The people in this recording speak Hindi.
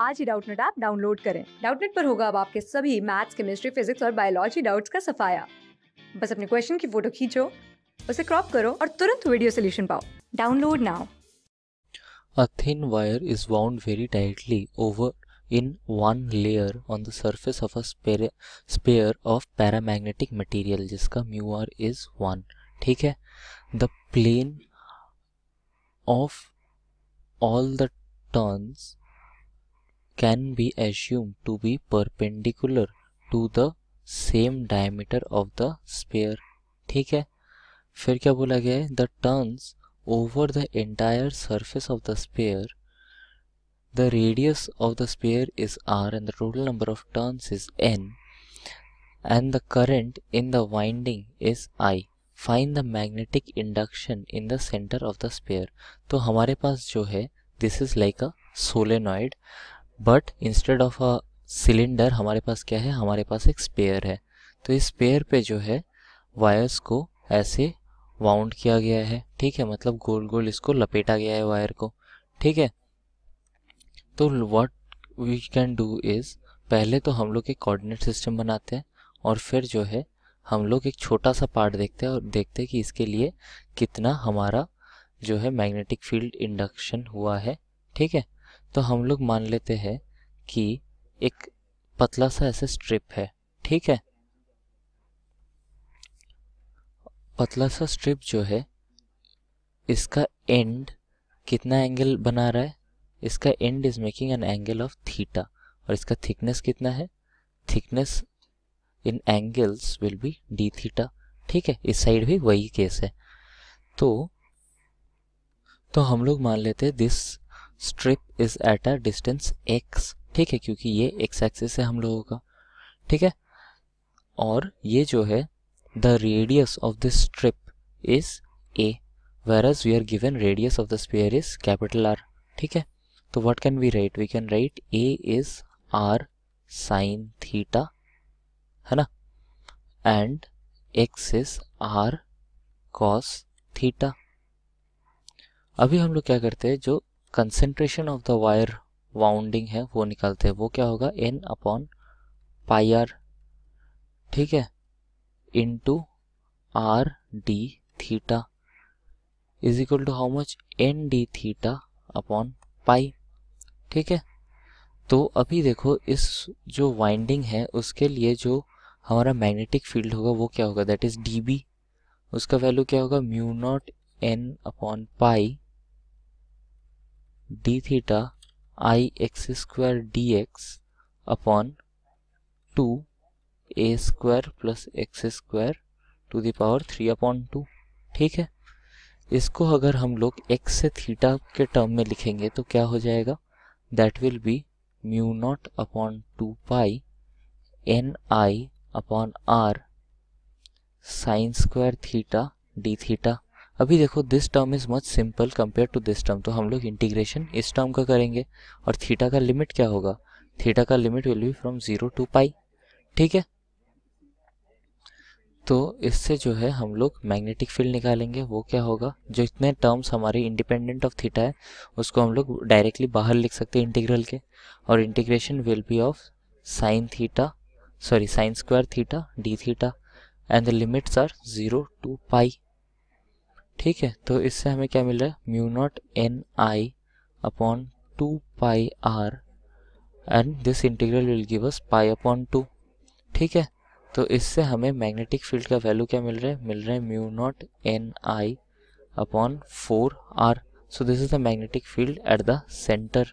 आज ही डाउटनेट ऐप डाउनलोड करें डाउटनेट पर होगा अब आपके सभी मैथ्स केमिस्ट्री फिजिक्स और बायोलॉजी डाउट्स का सफाया बस अपने क्वेश्चन की फोटो खींचो उसे क्रॉप करो और तुरंत वीडियो सोल्यूशन पाओ download now A thin wire is wound very tightly over in one layer on the surface of a spare, sphere of paramagnetic material जिसका mu r is 1 ठीक है The plane of all the turns can be assumed to be perpendicular to the same diameter of the sphere ठीक है फिर क्या बोला गया the turns over the entire surface of the sphere the radius of the sphere is r and the total number of turns is n and the current in the winding is i find the magnetic induction in the center of the sphere तो हमारे पास जो है this is like a solenoid but instead of a cylinder हमारे पास क्या है हमारे पास एक स्पेयर है तो इस स्पेयर पे जो है वायर्स को ऐसे वाउंड किया गया है ठीक है मतलब गोल गोल इसको लपेटा गया है वायर को ठीक है तो what we can do is पहले तो हम लोग एक कोऑर्डिनेट सिस्टम बनाते हैं और फिर जो है हम लोग एक छोटा सा पार्ट देखते हैं और देखते हैं कि इसके लिए कितना हमारा जो है मैग्नेटिक फील्ड इंडक्शन हुआ है ठीक है तो हम लोग मान लेते हैं कि एक पतला सा ऐसा स्ट्रिप है ठीक है पतला सा स्ट्रिप जो है इसका एंड कितना एंगल बना रहा है इसका end is making an angle of theta और इसका थिकनेस कितना है thickness in angles will be d theta ठीक है इस साइड भी वही केस है तो तो हम लोग मान लेते हैं this strip is at a distance x ठीक है क्योंकि ये एक्स एक्सिस है हम लोगों का ठीक है और ये जो है the radius of the strip is a whereas we are given radius of the sphere is capital R ठीक है तो what can we write we can write a is R sine theta है ना and x is R cos theta अभी हम लोग क्या करते हैं जो concentration of the wire winding है वो निकालते हैं वो क्या होगा एन अपॉन पाई आर ठीक है into r d theta is equal to how much n d theta upon pi ठीक है तो अभी देखो इस जो वाइंडिंग है उसके लिए जो हमारा मैग्नेटिक फील्ड होगा वो क्या होगा दैट इज़ डी बी उसका वैल्यू क्या होगा mu not n upon pi d theta i x square d x upon two a square plus x square to the power three upon two ठीक है इसको अगर हम लोग x से थीटा के टर्म में लिखेंगे तो क्या हो जाएगा that will be mu not upon two pi n i upon r sine square theta d theta अभी देखो this term is much simple compare to this term तो हम लोग इंटीग्रेशन इस टर्म का करेंगे और थीटा का लिमिट क्या होगा थीटा का limit will be from zero to pi ठीक है तो इससे जो है हम लोग मैग्नेटिक फील्ड निकालेंगे वो क्या होगा जो इतने टर्म्स हमारे इंडिपेंडेंट ऑफ थीटा है उसको हम लोग डायरेक्टली बाहर लिख सकते हैं इंटीग्रल के और integration will be of sine theta sorry sine square theta d theta and the limits are zero to pi ठीक है तो इससे हमें क्या मिल रहा है mu not n i upon two pi r and this integral will give us pi upon two ठीक है तो इससे हमें मैग्नेटिक फील्ड का वैल्यू क्या मिल रहा है मिल रहा है mu not n i upon four r so this is the magnetic field at the centre